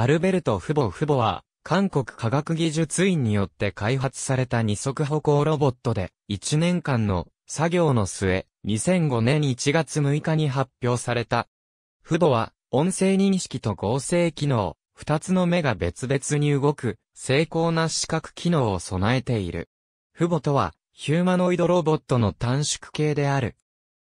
アルベルト・フボ・フボは、韓国科学技術院によって開発された二足歩行ロボットで、1年間の作業の末、2005年1月6日に発表された。フボは、音声認識と合成機能、二つの目が別々に動く、精巧な視覚機能を備えている。フボとは、ヒューマノイドロボットの短縮系である。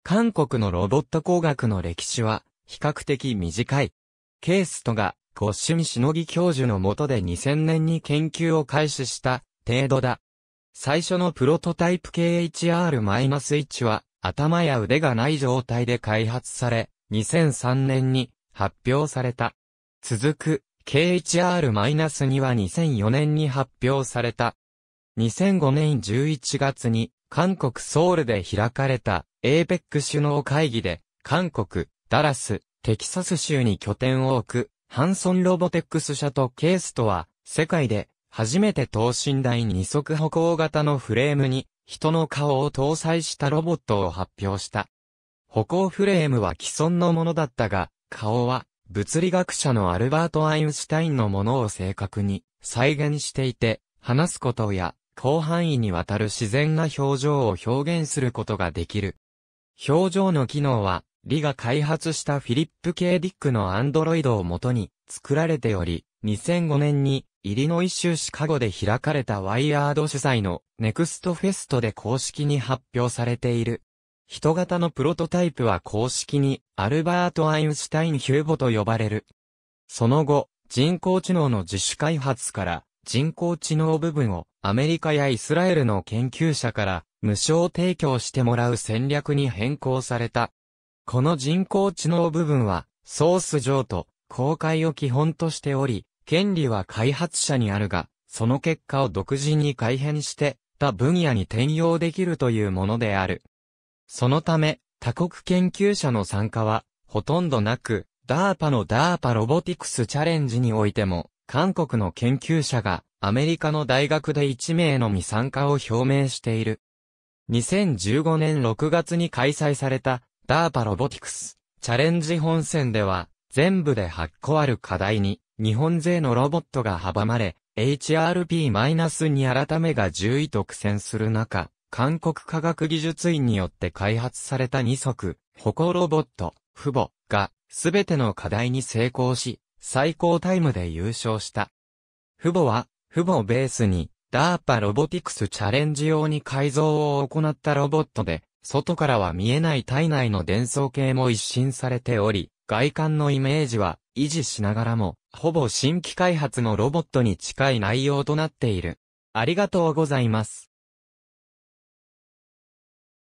韓国のロボット工学の歴史は、比較的短い。ケーストがゴッシュミシノギ教授の下で2000年に研究を開始した程度だ。最初のプロトタイプ KHR-1 は頭や腕がない状態で開発され、2003年に発表された。続く KHR-2 は2004年に発表された。2005年11月に韓国ソウルで開かれた APEC 首脳会議で韓国、ダラス、テキサス州に拠点を置くハンソンロボテックス社とケースとは、世界で初めて等身大二足歩行型のフレームに人の顔を搭載したロボットを発表した。歩行フレームは既存のものだったが、顔は物理学者のアルバート・アインシュタインのものを正確に再現していて、話すことや広範囲にわたる自然な表情を表現することができる。表情の機能はリが開発したフィリップ・ケディックのアンドロイドをもとに作られており、2005年にイリノイ州シカゴで開かれたワイヤード主催のネクストフェストで公式に発表されている。人型のプロトタイプは公式にアルバート・アインシュタイン・ヒューボと呼ばれる。その後、人工知能の自主開発から人工知能部分をアメリカやイスラエルの研究者から無償提供してもらう戦略に変更された。この人工知能部分は、ソース上と公開を基本としており、権利は開発者にあるが、その結果を独自に改変して、他分野に転用できるというものである。そのため、他国研究者の参加は、ほとんどなく、DARPA の DARPA ロボティクスチャレンジにおいても、韓国の研究者がアメリカの大学で1名のみ参加を表明している。2015年6月に開催されたダーパロボティクス、チャレンジ本戦では、全部で8個ある課題に、日本勢のロボットが阻まれ、HRP-2 改めが10位と苦戦する中、韓国科学技術院によって開発された2足、歩行ロボット、父母が、すべての課題に成功し、最高タイムで優勝した。父母は、父母ベースに、ダーパロボティクスチャレンジ用に改造を行ったロボットで、外からは見えない体内の伝送系も一新されており、外観のイメージは維持しながらも、ほぼ新規開発のロボットに近い内容となっている。ありがとうございます。